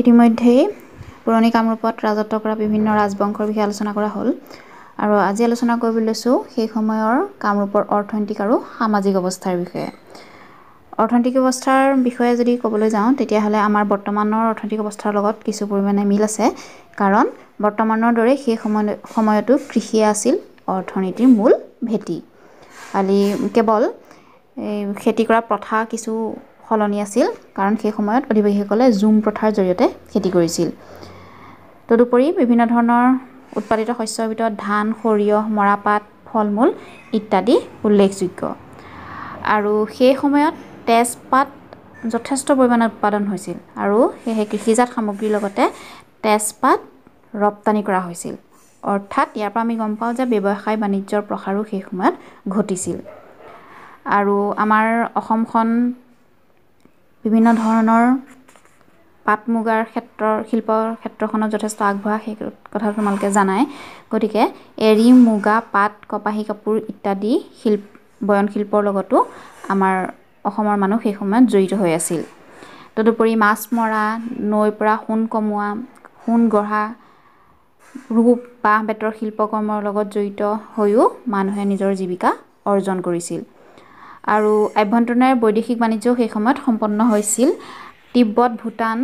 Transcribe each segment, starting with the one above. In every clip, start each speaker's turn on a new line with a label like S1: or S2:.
S1: ইতিমধ্যেই পুৰণি কামৰূপত ৰাজত্ব কৰা বিভিন্ন ৰাজবংশৰ বিষয়ে আলোচনা কৰা হ'ল আৰু আজি আলোচনা কৰিবলৈ লৈছোঁ সেই সময়ৰ কামৰূপৰ অৰ্থনৈতিক আৰু সামাজিক অৱস্থাৰ বিষয়ে অৰ্থনৈতিক অৱস্থাৰ বিষয়ে যদি ক'বলৈ যাওঁ তেতিয়াহ'লে আমাৰ বৰ্তমানৰ অৰ্থনৈতিক অৱস্থাৰ লগত কিছু পৰিমাণে মিল আছে কাৰণ বৰ্তমানৰ দৰে সেই সময় সময়তো কৃষিয়ে আছিল অৰ্থনীতিৰ মূল ভেটি খালি কেৱল খেতি কৰা প্ৰথা কিছু সলনি আছিল কাৰণ সেই সময়ত অধিবাসীসকলে জুম প্ৰথাৰ জৰিয়তে খেতি কৰিছিল তদুপৰি বিভিন্ন ধৰণৰ উৎপাদিত শস্যৰ ভিতৰত ধান সৰিয়হ মৰাপাত ফল মূল ইত্যাদি উল্লেখযোগ্য আৰু সেই সময়ত তেজপাত যথেষ্ট পৰিমাণে উৎপাদন হৈছিল আৰু সেয়েহে কৃষিজাত সামগ্ৰীৰ লগতে তেজপাত ৰপ্তানি কৰা হৈছিল অৰ্থাৎ ইয়াৰ পৰা আমি গম পাওঁ যে ব্যৱসায় বাণিজ্যৰ প্ৰসাৰো সেই সময়ত ঘটিছিল আৰু আমাৰ অসমখন বিভিন্ন ধৰণৰ পাট মুগাৰ ক্ষেত্ৰৰ শিল্পৰ ক্ষেত্ৰখনত যথেষ্ট আগবঢ়া সেই কথা তোমালোকে জানাই গতিকে এৰী মুগা পাট কপাহী কাপোৰ ইত্যাদি শিল্প বয়ন শিল্পৰ লগতো আমাৰ অসমৰ মানুহ সেই সময়ত জড়িত হৈ আছিল তদুপৰি মাছ মৰা নৈৰ পৰা সোণ কমোৱা সোণ গঢ়া ৰূপ বাঁহ বেতৰ শিল্পকৰ্মৰ লগত জড়িত হৈও মানুহে নিজৰ জীৱিকা অৰ্জন কৰিছিল আৰু আভ্যন্তৰীণ বৈদেশিক বাণিজ্যও সেই সময়ত সম্পন্ন হৈছিল তিব্বত ভূটান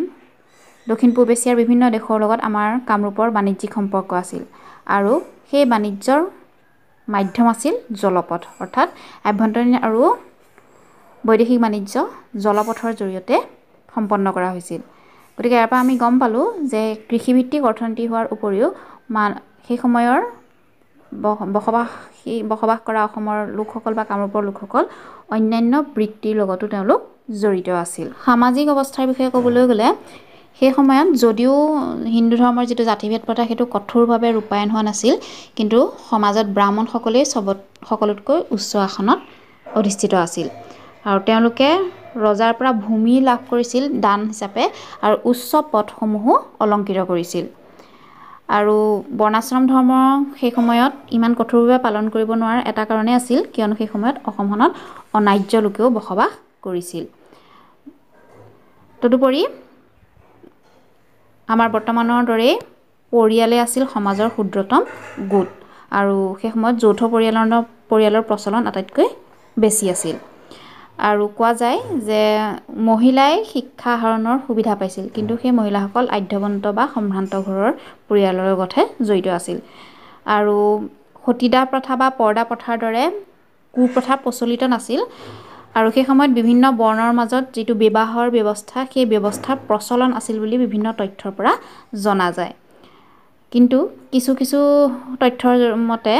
S1: দক্ষিণ পূব এছিয়াৰ বিভিন্ন দেশৰ লগত আমাৰ কামৰূপৰ বাণিজ্যিক সম্পৰ্ক আছিল আৰু সেই বাণিজ্যৰ মাধ্যম আছিল জলপথ অৰ্থাৎ আভ্যন্তৰীণ আৰু বৈদেশিক বাণিজ্য জলপথৰ জৰিয়তে সম্পন্ন কৰা হৈছিল গতিকে ইয়াৰ পৰা আমি গম পালোঁ যে কৃষিভিত্তিক অৰ্থনীতি হোৱাৰ উপৰিও মা সেই সময়ৰ বসবাসী বসবাস কৰা অসমৰ লোকসকল বা কামৰূপৰ লোকসকল অন্যান্য বৃত্তিৰ লগতো তেওঁলোক জড়িত আছিল সামাজিক অৱস্থাৰ বিষয়ে ক'বলৈ গ'লে সেই সময়ত যদিও হিন্দু ধৰ্মৰ যিটো জাতি ভেদ প্ৰথা সেইটো কঠোৰভাৱে ৰূপায়ণ হোৱা নাছিল কিন্তু সমাজত ব্ৰাহ্মণসকলেই চবত সকলোতকৈ উচ্চ আসনত অধিষ্ঠিত আছিল আৰু তেওঁলোকে ৰজাৰ পৰা ভূমি লাভ কৰিছিল দান হিচাপে আৰু উচ্চ পথসমূহো অলংকৃত কৰিছিল আৰু বৰ্ণাশ্ৰম ধৰ্ম সেই সময়ত ইমান কঠোৰভাৱে পালন কৰিব নোৱাৰাৰ এটা কাৰণে আছিল কিয়নো সেই সময়ত অসমখনত অনাৰ্য লোকেও বসবাস কৰিছিল তদুপৰি আমাৰ বৰ্তমানৰ দৰেই পৰিয়ালে আছিল সমাজৰ ক্ষুদ্ৰতম গোট আৰু সেই সময়ত যৌথ পৰিয়ালৰ পৰিয়ালৰ প্ৰচলন আটাইতকৈ বেছি আছিল আৰু কোৱা যায় যে মহিলাই শিক্ষা আহৰণৰ সুবিধা পাইছিল কিন্তু সেই মহিলাসকল আদ্যবন্ত বা সম্ভ্ৰান্ত ঘৰৰ পৰিয়ালৰ লগতহে জড়িত আছিল আৰু সতীদা প্ৰথা বা পৰ্দা প্ৰথাৰ দৰে কুপ্ৰথা প্ৰচলিত নাছিল আৰু সেই সময়ত বিভিন্ন বৰ্ণৰ মাজত যিটো বিবাহৰ ব্যৱস্থা সেই ব্যৱস্থা প্ৰচলন আছিল বুলি বিভিন্ন তথ্যৰ পৰা জনা যায় কিন্তু কিছু কিছু তথ্যৰ মতে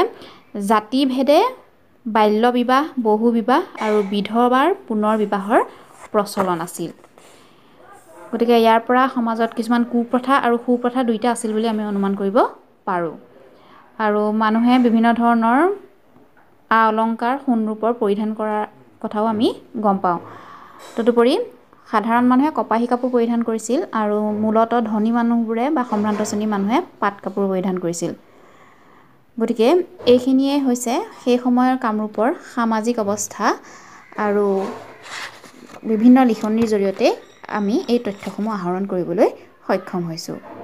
S1: জাতিভেদে বাল্য বিবাহ বহু বিবাহ আৰু বিধৱাৰ পুনৰ বিবাহৰ প্ৰচলন আছিল গতিকে ইয়াৰ পৰা সমাজত কিছুমান কুপ্ৰথা আৰু সুপ্ৰথা দুয়োটা আছিল বুলি আমি অনুমান কৰিব পাৰোঁ আৰু মানুহে বিভিন্ন ধৰণৰ আ অলংকাৰ সোণৰূপৰ পৰিধান কৰাৰ কথাও আমি গম পাওঁ তদুপৰি সাধাৰণ মানুহে কপাহী কাপোৰ পৰিধান কৰিছিল আৰু মূলতঃ ধনী মানুহবোৰে বা সম্ভ্ৰান্ত শ্ৰেণীৰ মানুহে পাট কাপোৰ পৰিধান কৰিছিল গতিকে এইখিনিয়ে হৈছে সেই সময়ৰ কামৰূপৰ সামাজিক অৱস্থা আৰু বিভিন্ন লিখনিৰ জৰিয়তে আমি এই তথ্যসমূহ আহৰণ কৰিবলৈ সক্ষম হৈছোঁ